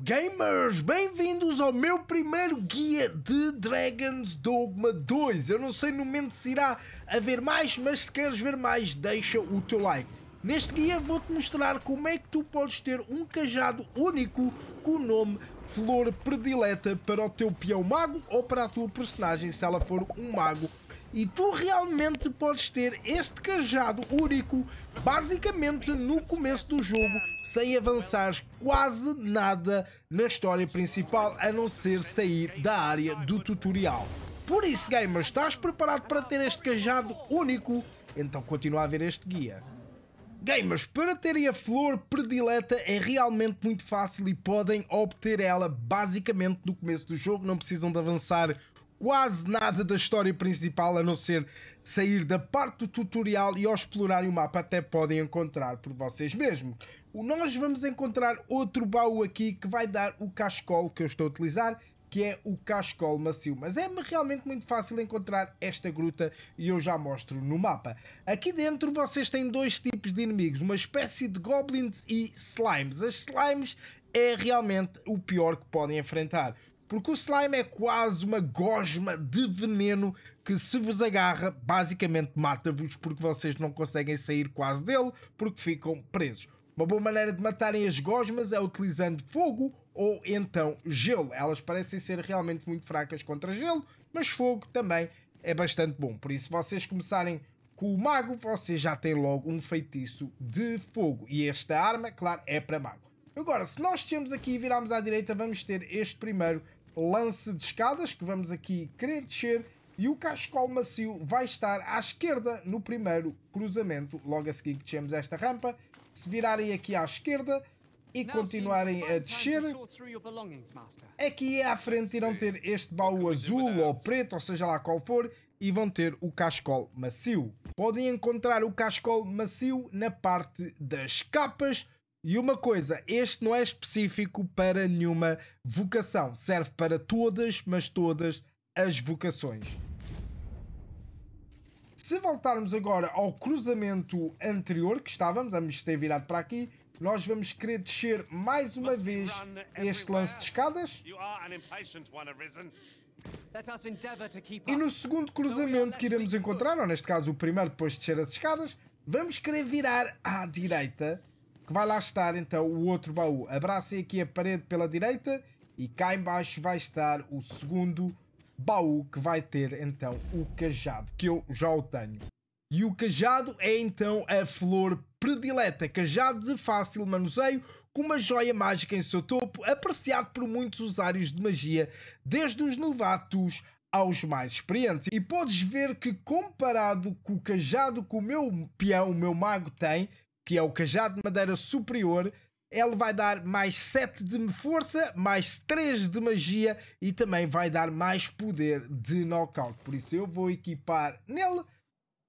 Gamers, bem-vindos ao meu primeiro guia de Dragon's Dogma 2. Eu não sei no momento se irá haver mais, mas se queres ver mais, deixa o teu like. Neste guia vou-te mostrar como é que tu podes ter um cajado único com o nome Flor Predileta para o teu peão mago ou para a tua personagem se ela for um mago e tu realmente podes ter este cajado único basicamente no começo do jogo sem avançar quase nada na história principal a não ser sair da área do tutorial. Por isso, gamers, estás preparado para ter este cajado único? Então continua a ver este guia. Gamers, para terem a flor predileta é realmente muito fácil e podem obter ela basicamente no começo do jogo, não precisam de avançar quase nada da história principal, a não ser sair da parte do tutorial e ao explorarem o mapa até podem encontrar por vocês mesmos. Nós vamos encontrar outro baú aqui que vai dar o cachecol que eu estou a utilizar, que é o cachecol macio. Mas é realmente muito fácil encontrar esta gruta e eu já mostro no mapa. Aqui dentro vocês têm dois tipos de inimigos, uma espécie de goblins e slimes. As slimes é realmente o pior que podem enfrentar. Porque o slime é quase uma gosma de veneno que, se vos agarra, basicamente mata-vos porque vocês não conseguem sair quase dele porque ficam presos. Uma boa maneira de matarem as gosmas é utilizando fogo ou então gelo. Elas parecem ser realmente muito fracas contra gelo, mas fogo também é bastante bom. Por isso, se vocês começarem com o mago, vocês já têm logo um feitiço de fogo. E esta arma, claro, é para mago. Agora, se nós temos aqui e virarmos à direita, vamos ter este primeiro lance de escadas que vamos aqui querer descer e o cascol macio vai estar à esquerda no primeiro cruzamento, logo a seguir que descemos esta rampa. Se virarem aqui à esquerda e continuarem a descer, aqui é à frente irão ter este baú azul ou preto, ou seja lá qual for, e vão ter o cascol macio. Podem encontrar o cascol macio na parte das capas, e uma coisa, este não é específico para nenhuma vocação, serve para todas, mas todas as vocações. Se voltarmos agora ao cruzamento anterior que estávamos, vamos ter virado para aqui, nós vamos querer descer mais uma vez este lance de escadas. E no segundo cruzamento que iremos encontrar, ou neste caso o primeiro depois de descer as escadas, vamos querer virar à direita que vai lá estar então o outro baú. Abracem aqui a parede pela direita e cá embaixo vai estar o segundo baú que vai ter então o cajado, que eu já o tenho. E o cajado é então a flor predileta, cajado de fácil manuseio, com uma joia mágica em seu topo, apreciado por muitos usuários de magia, desde os novatos aos mais experientes. E podes ver que comparado com o cajado que o meu peão, o meu mago tem, que é o cajado de madeira superior, ele vai dar mais 7 de força, mais 3 de magia e também vai dar mais poder de nocaute. Por isso eu vou equipar nele.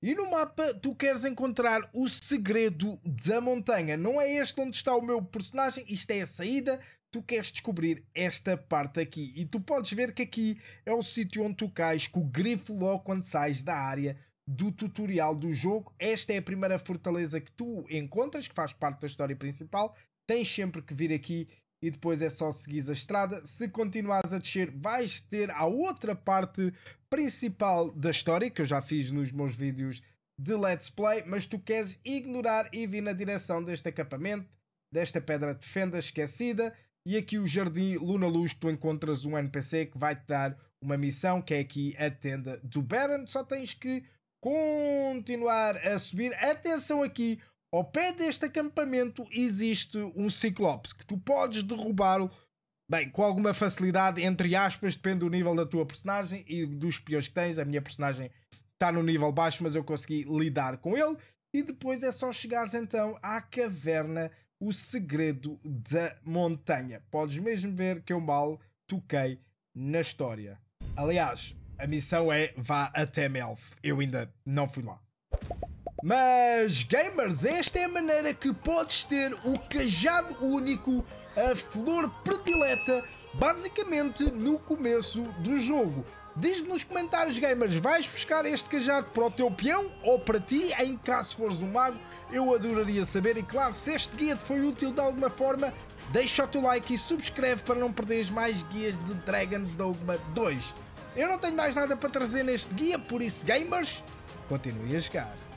E no mapa tu queres encontrar o segredo da montanha. Não é este onde está o meu personagem, isto é a saída. Tu queres descobrir esta parte aqui. E tu podes ver que aqui é o sítio onde tu cais com o grifo logo quando sais da área do tutorial do jogo. Esta é a primeira fortaleza que tu encontras, que faz parte da história principal. Tens sempre que vir aqui e depois é só seguir a estrada. Se continuares a descer, vais ter a outra parte principal da história, que eu já fiz nos meus vídeos de Let's Play, mas tu queres ignorar e vir na direção deste acampamento, desta pedra de fenda esquecida, e aqui o Jardim Luna Luz, tu encontras um NPC que vai-te dar uma missão, que é aqui a tenda do Baron, só tens que continuar a subir. Atenção aqui, ao pé deste acampamento existe um ciclope que tu podes derrubá-lo Bem, com alguma facilidade, entre aspas, depende do nível da tua personagem e dos peões que tens. A minha personagem está no nível baixo, mas eu consegui lidar com ele. E depois é só chegares então à caverna, o segredo da montanha. Podes mesmo ver que eu mal toquei na história. Aliás, a missão é vá até Melf. Eu ainda não fui lá. Mas, gamers, esta é a maneira que podes ter o cajado único, a flor predileta, basicamente no começo do jogo. Diz-me nos comentários, gamers, vais buscar este cajado para o teu peão ou para ti, em caso fores um mago? Eu adoraria saber e, claro, se este guia te foi útil de alguma forma, deixa o teu like e subscreve para não perderes mais guias de Dragon's Dogma 2. Eu não tenho mais nada para trazer neste guia, por isso, gamers, continuem a jogar.